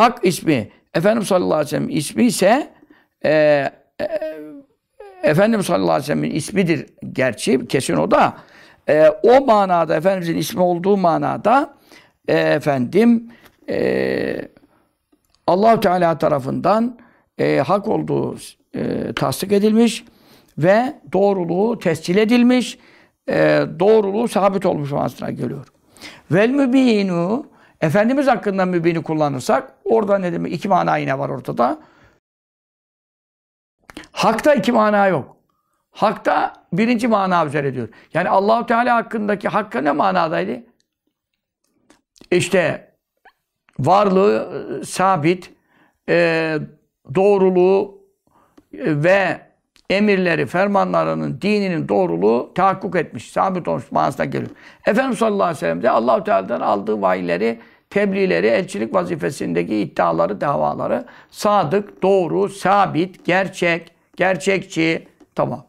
hak ismi, Efendimiz sallallahu aleyhi ve sellem ismi ise e, e, Efendimiz sallallahu aleyhi ve sellem'in ismidir gerçi kesin o da e, o manada Efendimizin ismi olduğu manada e, efendim e, allah Teala tarafından e, hak olduğu e, tasdik edilmiş ve doğruluğu tescil edilmiş, e, doğruluğu sabit olmuş manasına geliyor. Vel mübinu Efendimiz hakkında mübini kullanırsak orada ne demek? İki mana yine var ortada. Hakta iki mana yok. Hakta birinci mana abzer ediyor. Yani Allahu Teala hakkındaki hakka ne manadaydı? İşte varlığı e, sabit, e, doğruluğu e, ve emirleri, fermanlarının, dininin doğruluğu tahakkuk etmiş. Sabit olmuş manasına geliyor. Efendimiz sallallahu aleyhi ve sellem de allah Teala'dan aldığı vahiyleri tebliğleri, elçilik vazifesindeki iddiaları, davaları sadık, doğru, sabit, gerçek, gerçekçi. Tamam.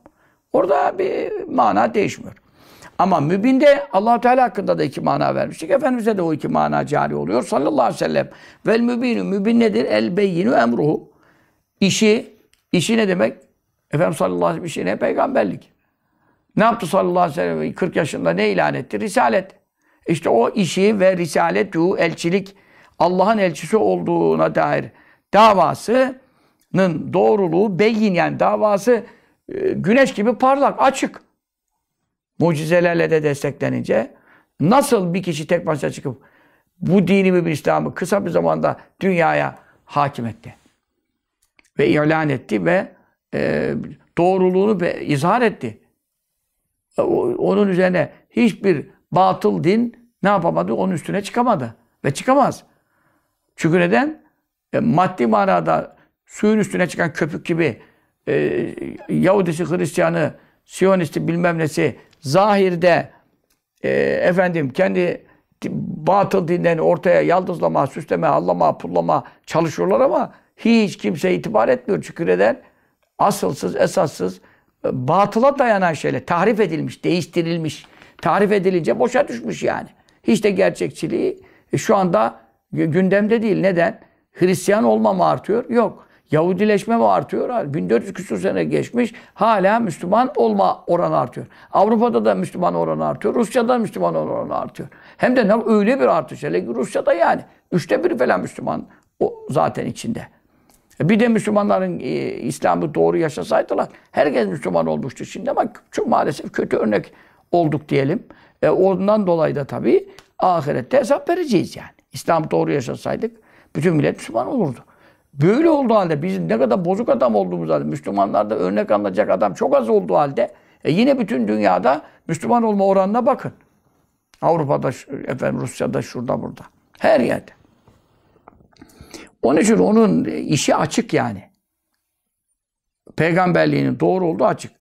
Orada bir mana değişmiyor. Ama mübinde allah Teala hakkında da iki mana vermiştik. Efendimiz'e de o iki mana cari oluyor. Sallallahu aleyhi ve sellem. Vel mübinü. Mübin nedir? El beyinü emruhu. İşi. işi ne demek? Efendim sallallahu aleyhi ve sellem işi ne? Peygamberlik. Ne yaptı sallallahu aleyhi ve sellem? 40 yaşında ne ilan etti? Risalet. İşte o işi ve risaletu elçilik Allah'ın elçisi olduğuna dair davasının doğruluğu beyin yani davası e, güneş gibi parlak, açık. Mucizelerle de desteklenince nasıl bir kişi tek başına çıkıp bu dini ve bir İslam'ı kısa bir zamanda dünyaya hakim etti ve ilan etti ve e, doğruluğunu be, izhar etti. E, onun üzerine hiçbir batıl din ne yapamadı? Onun üstüne çıkamadı. Ve çıkamaz. Çünkü neden? E, maddi manada suyun üstüne çıkan köpük gibi e, Yahudisi, Hristiyanı, Siyonisti bilmem nesi zahirde e, efendim kendi batıl dinlerini ortaya yaldızlama, süsleme, allama, pullama çalışıyorlar ama hiç kimse itibar etmiyor. Çünkü neden? Asılsız, esassız, e, batıla dayanan şeyler tahrif edilmiş, değiştirilmiş tarif edilince boşa düşmüş yani. Hiç de gerçekçiliği e, şu anda gündemde değil. Neden? Hristiyan olma mı artıyor? Yok. Yahudileşme mi artıyor? 1400 küsur sene geçmiş hala Müslüman olma oranı artıyor. Avrupa'da da Müslüman oranı artıyor. Rusya'da Müslüman oranı artıyor. Hem de ne öyle bir artış. Hele Rusya'da yani. Üçte bir falan Müslüman o zaten içinde. E, bir de Müslümanların e, İslam'ı doğru yaşasaydılar herkes Müslüman olmuştu şimdi ama çok maalesef kötü örnek olduk diyelim. E ondan dolayı da tabii ahirette hesap vereceğiz yani. İslam doğru yaşasaydık bütün millet Müslüman olurdu. Böyle oldu halde biz ne kadar bozuk adam olduğumuz halde Müslümanlarda örnek alınacak adam çok az olduğu halde e yine bütün dünyada Müslüman olma oranına bakın. Avrupa'da, efendim Rusya'da, şurada, burada. Her yerde. Onun için onun işi açık yani. Peygamberliğinin doğru olduğu açık.